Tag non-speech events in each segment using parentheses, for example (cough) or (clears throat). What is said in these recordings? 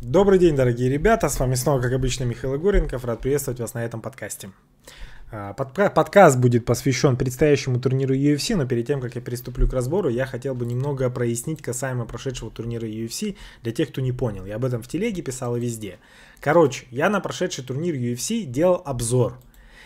Добрый день, дорогие ребята, с вами снова, как обычно, Михаил Игоренков, рад приветствовать вас на этом подкасте. А, подкаст будет посвящен предстоящему турниру UFC, но перед тем, как я приступлю к разбору, я хотел бы немного прояснить касаемо прошедшего турнира UFC для тех, кто не понял. Я об этом в телеге писал и везде. Короче, я на прошедший турнир UFC делал обзор.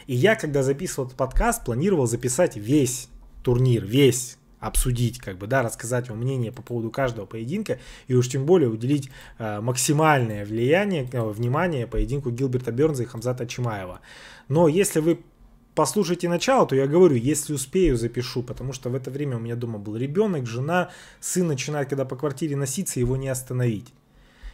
И я, когда записывал этот подкаст, планировал записать весь турнир, весь обсудить, как бы, да, рассказать его мнение по поводу каждого поединка, и уж тем более уделить э, максимальное влияние, э, внимание поединку Гилберта Бернза и Хамзата Чимаева. Но если вы послушайте начало, то я говорю, если успею, запишу, потому что в это время у меня дома был ребенок, жена, сын начинает, когда по квартире носиться, его не остановить.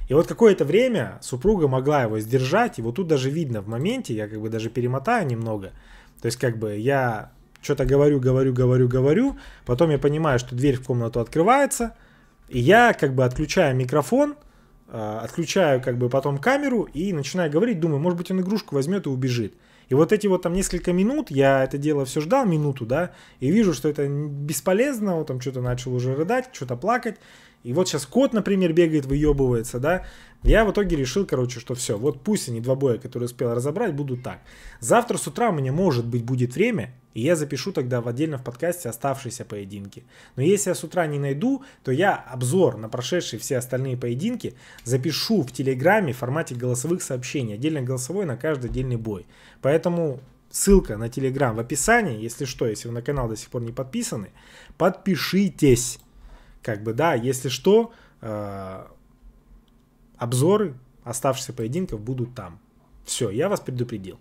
И вот какое-то время супруга могла его сдержать, и вот тут даже видно в моменте, я как бы даже перемотаю немного, то есть как бы я что-то говорю, говорю, говорю, говорю. Потом я понимаю, что дверь в комнату открывается. И я как бы отключаю микрофон, а, отключаю как бы потом камеру и начинаю говорить, думаю, может быть он игрушку возьмет и убежит. И вот эти вот там несколько минут, я это дело все ждал, минуту, да, и вижу, что это бесполезно, вот там что-то начал уже рыдать, что-то плакать. И вот сейчас кот, например, бегает, выебывается, да. Я в итоге решил, короче, что все, вот пусть они два боя, которые успел разобрать, будут так. Завтра с утра у меня, может быть, будет время, и я запишу тогда в отдельно в подкасте оставшиеся поединки. Но если я с утра не найду, то я обзор на прошедшие все остальные поединки запишу в Телеграме в формате голосовых сообщений. Отдельно голосовой на каждый отдельный бой. Поэтому ссылка на Телеграм в описании. Если что, если вы на канал до сих пор не подписаны, подпишитесь. Как бы, да, если что, э, обзоры оставшихся поединков будут там. Все, я вас предупредил.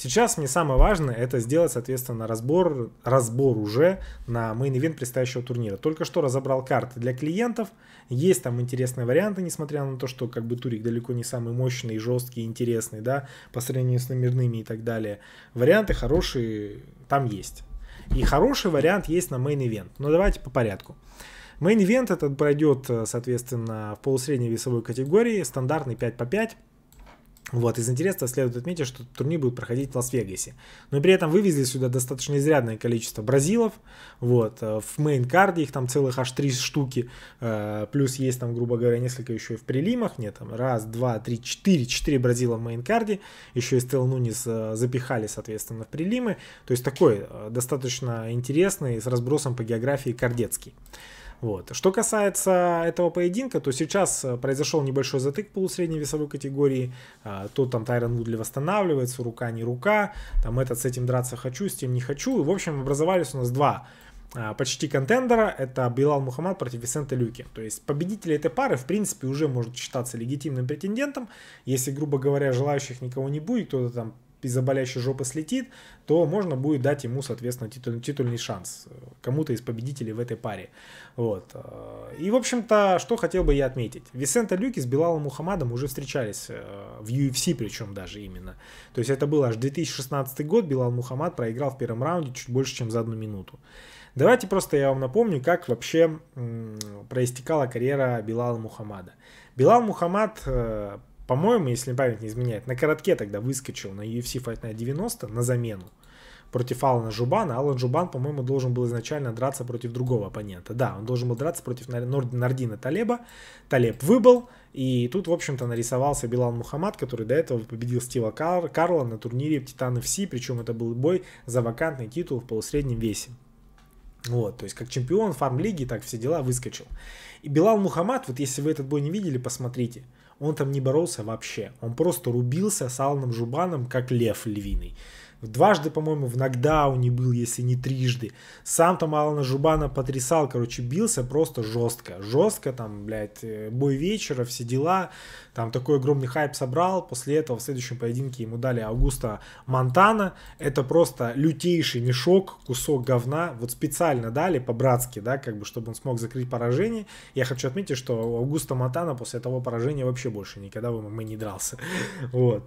Сейчас мне самое важное это сделать, соответственно, разбор, разбор уже на мейн-ивент предстоящего турнира. Только что разобрал карты для клиентов. Есть там интересные варианты, несмотря на то, что как бы турик далеко не самый мощный, жесткий, интересный, да, по сравнению с номерными и так далее. Варианты хорошие там есть. И хороший вариант есть на мейн-ивент. Но давайте по порядку. Мейн-ивент этот пройдет, э, соответственно, в полусредней весовой категории, стандартный 5 по 5. Вот, из интереса следует отметить, что турнир будет проходить в Лас-Вегасе. Но при этом вывезли сюда достаточно изрядное количество бразилов. Вот, э, в мейн-карде их там целых аж три штуки. Э, плюс есть там, грубо говоря, несколько еще и в прилимах. Нет, там раз, два, три, четыре. Четыре бразила в мейн-карде. Еще и Стел Нунис э, запихали, соответственно, в прилимы. То есть такой достаточно интересный, с разбросом по географии кардецкий. Вот. Что касается этого поединка, то сейчас э, произошел небольшой затык полусредней весовой категории. А, то там Тайрон Вудли восстанавливается, рука не рука, там этот с этим драться хочу, с тем не хочу. И, в общем, образовались у нас два а, почти контендера. Это Билал Мухаммад против Висента Люки. То есть победитель этой пары, в принципе, уже может считаться легитимным претендентом. Если, грубо говоря, желающих никого не будет, кто-то там из-за болящей жопы слетит, то можно будет дать ему, соответственно, титуль, титульный шанс э, кому-то из победителей в этой паре. Вот. Э, и, в общем-то, что хотел бы я отметить. Висента Люки с Билалом Мухаммадом уже встречались э, в UFC, причем даже именно. То есть это был аж 2016 год, Билал Мухаммад проиграл в первом раунде чуть больше, чем за одну минуту. Давайте просто я вам напомню, как вообще проистекала карьера Билала Мухаммада. Билал Мухаммад по-моему, если память не изменяет, на коротке тогда выскочил на UFC Fight Night 90 на замену против Алана Жубана. Алан Жубан, по-моему, должен был изначально драться против другого оппонента. Да, он должен был драться против Нардина Талеба. Талеб выбыл, и тут, в общем-то, нарисовался Билал Мухаммад, который до этого победил Стива Кар- Карла на турнире в Титан FC, причем это был бой за вакантный титул в полусреднем весе. Вот, то есть как чемпион фарм-лиги, так все дела выскочил. И Билал Мухаммад, вот если вы этот бой не видели, посмотрите – он там не боролся вообще. Он просто рубился с Аланом Жубаном, как лев львиный. Дважды, по-моему, в нокдауне был, если не трижды. Сам там Алана Жубана потрясал, короче, бился просто жестко. Жестко там, блядь, э, бой вечера, все дела. Там такой огромный хайп собрал. После этого в следующем поединке ему дали Аугуста Монтана. Это просто лютейший мешок, кусок говна. Вот специально дали по-братски, да, как бы, чтобы он смог закрыть поражение. Я хочу отметить, что Аугуста Монтана после того поражения вообще больше никогда в ММА не дрался. (laughs) Вот.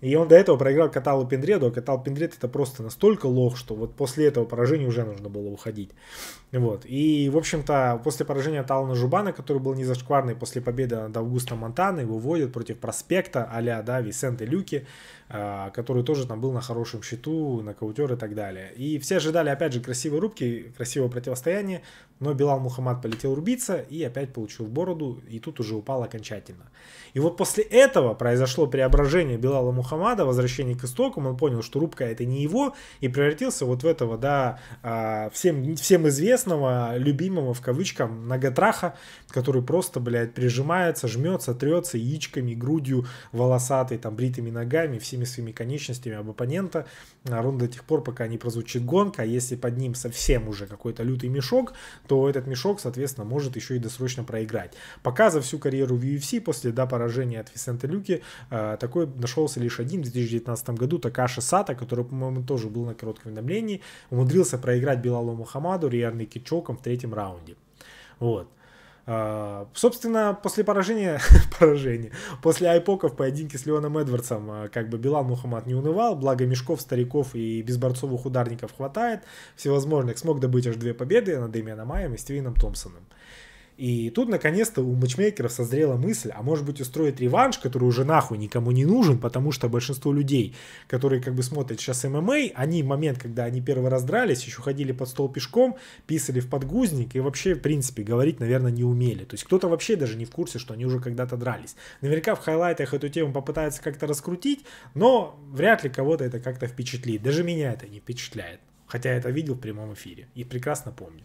И он до этого проиграл Каталу Пендреду, а Катал Пендред это просто настолько лох, что вот после этого поражения уже нужно было уходить. Вот. И, в общем-то, после поражения от Алана Жубана, который был не зашкварный, после победы над Августом Монтаной, его вводят против Проспекта, а-ля, да, Висенте Люки, а, который тоже там был на хорошем счету, на каутер и так далее. И все ожидали, опять же, красивой рубки, красивого противостояния. Но Белал Мухаммад полетел рубиться и опять получил бороду, и тут уже упал окончательно. И вот после этого произошло преображение Белала Мухаммада, возвращение к истокам, он понял, что рубка это не его, и превратился вот в этого, да, а, всем, всем известного, любимого, в кавычках, многотраха, который просто, блядь, прижимается, жмется, трется яичками, грудью, волосатой, там, бритыми ногами, всеми своими конечностями об оппонента, ровно до тех пор, пока не прозвучит гонка, а если под ним совсем уже какой-то лютый мешок, то этот мешок, соответственно, может еще и досрочно проиграть. Пока за всю карьеру в UFC после да, поражения от Висенте Люки э, такой нашелся лишь один в 2019 году, Такаши Сата, который, по-моему, тоже был на коротком уведомлении, умудрился проиграть Белалу Мухаммаду, Риарной Кичоком в третьем раунде. Вот. А, собственно, после поражения, (laughs) поражения, после айпока в поединке с Леоном Эдвардсом, а, как бы Билал Мухаммад не унывал, благо мешков, стариков и безборцовых ударников хватает, всевозможных, смог добыть аж две победы над Дэмианом Майем и Стивеном Томпсоном. И тут, наконец-то, у матчмейкеров созрела мысль, а может быть устроить реванш, который уже нахуй никому не нужен, потому что большинство людей, которые как бы смотрят сейчас ММА, они в момент, когда они первый раз дрались, еще ходили под стол пешком, писали в подгузник и вообще, в принципе, говорить, наверное, не умели. То есть кто-то вообще даже не в курсе, что они уже когда-то дрались. Наверняка в хайлайтах эту тему попытаются как-то раскрутить, но вряд ли кого-то это как-то впечатлит. Даже меня это не впечатляет. Хотя я это видел в прямом эфире и прекрасно помню.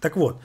Так вот,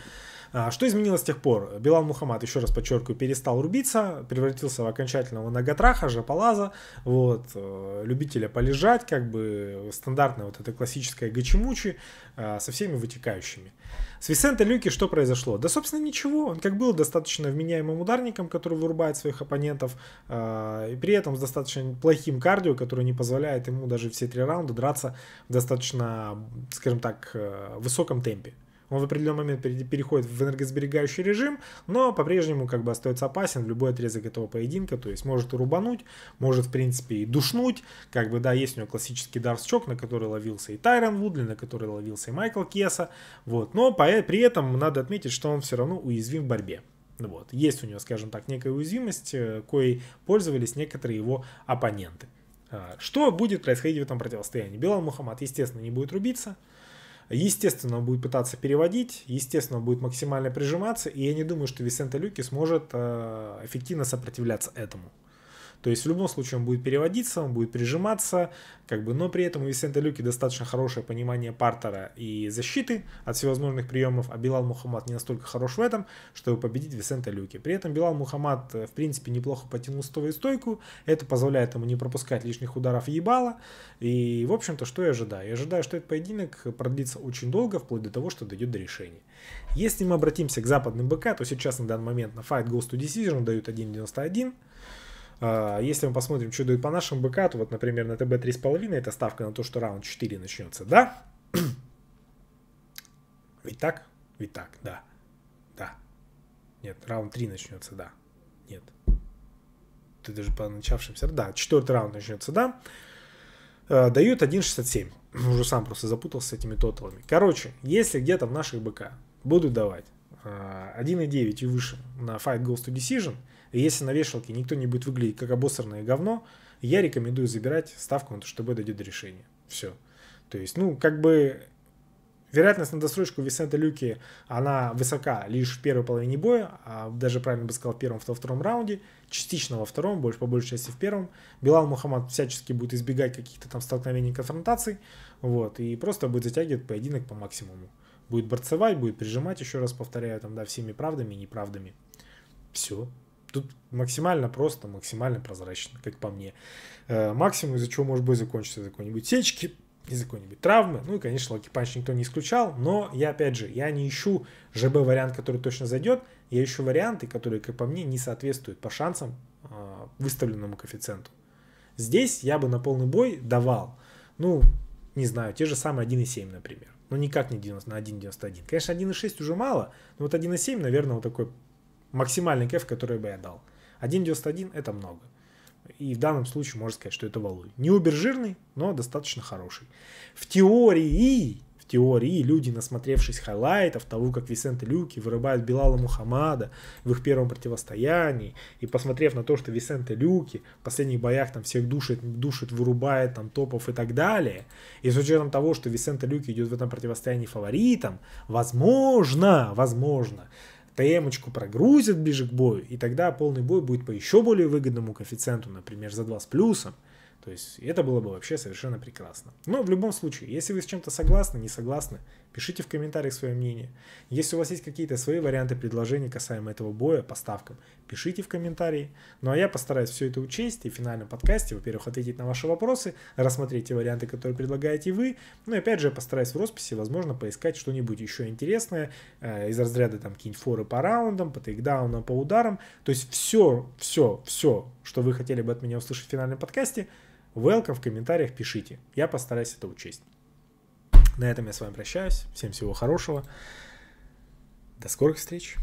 а, что изменилось с тех пор? Билал Мухаммад, еще раз подчеркиваю, перестал рубиться, превратился в окончательного ноготраха, жополаза, вот, э, любителя полежать, как бы стандартная вот эта классическая гачимучи а, со всеми вытекающими. С Висенте Люки что произошло? Да, собственно, ничего. Он как был достаточно вменяемым ударником, который вырубает своих оппонентов, а, и при этом с достаточно плохим кардио, который не позволяет ему даже все три раунда драться в достаточно, скажем так, э, высоком темпе. Он в определенный момент переходит в энергосберегающий режим, но по-прежнему как бы остается опасен в любой отрезок этого поединка, то есть может и рубануть, может в принципе и душнуть, как бы да, есть у него классический дарсчок, на который ловился и Тайрон Вудли, на который ловился и Майкл Кеса, вот, но при этом надо отметить, что он все равно уязвим в борьбе. Вот. Есть у него, скажем так, некая уязвимость, э, коей пользовались некоторые его оппоненты. А, что будет происходить в этом противостоянии? Белал Мухаммад, естественно, не будет рубиться. Естественно, он будет пытаться переводить, естественно, он будет максимально прижиматься, и я не думаю, что Висенте Люки сможет э, эффективно сопротивляться этому. То есть в любом случае он будет переводиться, он будет прижиматься, как бы, но при этом у Висента Люки достаточно хорошее понимание партера и защиты от всевозможных приемов, а Билал Мухаммад не настолько хорош в этом, чтобы победить Висента Люки. При этом Билал Мухаммад, э, в принципе, неплохо потянул стовую стойку, это позволяет ему не пропускать лишних ударов ебала, и, в общем-то, что я ожидаю? Я ожидаю, что этот поединок продлится очень долго, вплоть до того, что дойдет до решения. Если мы обратимся к западным БК, то сейчас на данный момент на Fight Ghost to Decision дают 1.91, а, если мы посмотрим, что дают по нашим БК, то вот, например, на ТБ 3,5 это ставка на то, что раунд 4 начнется, да? (clears throat) Ведь так? Ведь так, да. Да. Нет, раунд 3 начнется, да. Нет. Ты даже по начавшимся... Да, четвертый раунд начнется, да. А, дают 1.67. (clears throat) Уже сам просто запутался с этими тоталами. Короче, если где-то в наших БК будут давать 1.9 а, и выше на Fight Goes to Decision – и если на вешалке никто не будет выглядеть как обосранное говно, я рекомендую забирать ставку на то, что дойдет до решения. Все. То есть, ну, как бы вероятность на досрочку Висента Люки, она высока лишь в первой половине боя, а даже, правильно бы сказал, в первом, во втором раунде, частично во втором, больше, по большей части в первом. Билал Мухаммад всячески будет избегать каких-то там столкновений, конфронтаций, вот, и просто будет затягивать поединок по максимуму. Будет борцевать, будет прижимать, еще раз повторяю, там, да, всеми правдами и неправдами. Все. Тут максимально просто, максимально прозрачно, как по мне. Э, максимум, из-за чего может быть закончится из-за какой-нибудь сечки, из-за какой-нибудь травмы. Ну и, конечно, Лаки Панч никто не исключал, но я, опять же, я не ищу ЖБ-вариант, который точно зайдет, я ищу варианты, которые, как по мне, не соответствуют по шансам э, выставленному коэффициенту. Здесь я бы на полный бой давал, ну, не знаю, те же самые 1,7, например. Ну, никак не 90, на 1,91. Конечно, 1,6 уже мало, но вот 1,7, наверное, вот такой максимальный кэф, который бы я дал. 1.91 это много. И в данном случае можно сказать, что это валуй. Не убержирный, но достаточно хороший. В теории, в теории люди, насмотревшись хайлайтов того, как Висенте Люки вырубает Белала Мухаммада в их первом противостоянии, и посмотрев на то, что Висенте Люки в последних боях там всех душит, душит, вырубает там топов и так далее, и с учетом того, что Висенте Люки идет в этом противостоянии фаворитом, возможно, возможно, ТМ-очку прогрузят ближе к бою, и тогда полный бой будет по еще более выгодному коэффициенту, например, за 2 с плюсом. То есть это было бы вообще совершенно прекрасно. Но в любом случае, если вы с чем-то согласны, не согласны, пишите в комментариях свое мнение. Если у вас есть какие-то свои варианты предложений касаемо этого боя по ставкам, пишите в комментарии. Ну а я постараюсь все это учесть и в финальном подкасте, во-первых, ответить на ваши вопросы, рассмотреть те варианты, которые предлагаете вы. Ну и опять же, я постараюсь в росписи, возможно, поискать что-нибудь еще интересное э, из разряда там какие-нибудь форы по раундам, по тейкдаунам, по ударам. То есть все, все, все, что вы хотели бы от меня услышать в финальном подкасте – Welcome в комментариях пишите. Я постараюсь это учесть. На этом я с вами прощаюсь. Всем всего хорошего. До скорых встреч.